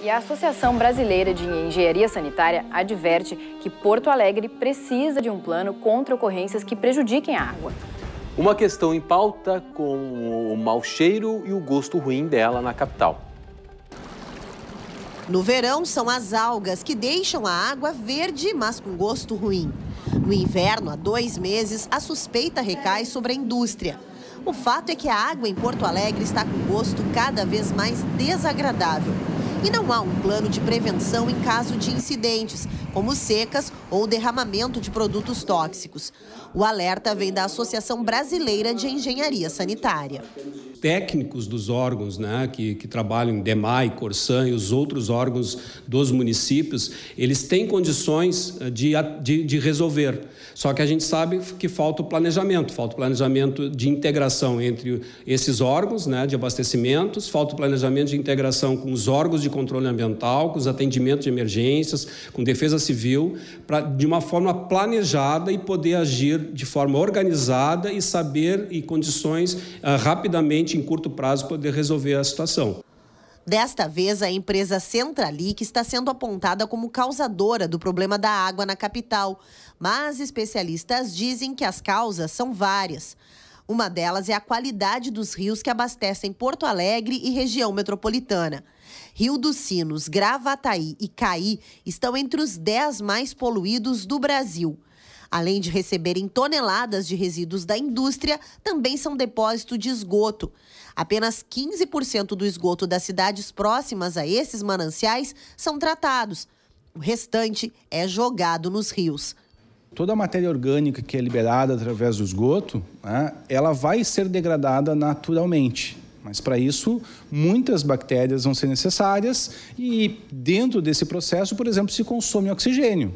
E a Associação Brasileira de Engenharia Sanitária adverte que Porto Alegre precisa de um plano contra ocorrências que prejudiquem a água. Uma questão em pauta com o mau cheiro e o gosto ruim dela na capital. No verão, são as algas que deixam a água verde, mas com gosto ruim. No inverno, há dois meses, a suspeita recai sobre a indústria. O fato é que a água em Porto Alegre está com gosto cada vez mais desagradável e não há um plano de prevenção em caso de incidentes, como secas ou derramamento de produtos tóxicos. O alerta vem da Associação Brasileira de Engenharia Sanitária técnicos dos órgãos né, que, que trabalham em DEMAI, Corsan e os outros órgãos dos municípios, eles têm condições eh, de, de, de resolver. Só que a gente sabe que falta o planejamento, falta o planejamento de integração entre esses órgãos né, de abastecimentos, falta o planejamento de integração com os órgãos de controle ambiental, com os atendimentos de emergências, com defesa civil, para de uma forma planejada e poder agir de forma organizada e saber e condições uh, rapidamente realmente em curto prazo poder resolver a situação. Desta vez, a empresa Centralic está sendo apontada como causadora do problema da água na capital, mas especialistas dizem que as causas são várias. Uma delas é a qualidade dos rios que abastecem Porto Alegre e região metropolitana. Rio dos Sinos, Gravataí e Caí estão entre os 10 mais poluídos do Brasil. Além de receberem toneladas de resíduos da indústria, também são depósito de esgoto. Apenas 15% do esgoto das cidades próximas a esses mananciais são tratados. O restante é jogado nos rios toda a matéria orgânica que é liberada através do esgoto, né, ela vai ser degradada naturalmente. Mas para isso, muitas bactérias vão ser necessárias e dentro desse processo, por exemplo, se consome oxigênio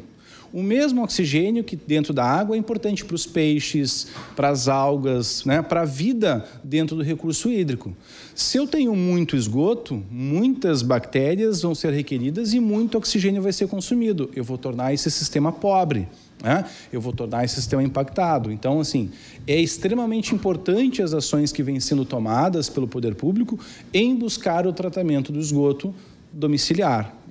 o mesmo oxigênio que dentro da água é importante para os peixes, para as algas, né, para a vida dentro do recurso hídrico. Se eu tenho muito esgoto, muitas bactérias vão ser requeridas e muito oxigênio vai ser consumido. Eu vou tornar esse sistema pobre. Né? Eu vou tornar esse sistema impactado. Então, assim, é extremamente importante as ações que vêm sendo tomadas pelo poder público em buscar o tratamento do esgoto domiciliar.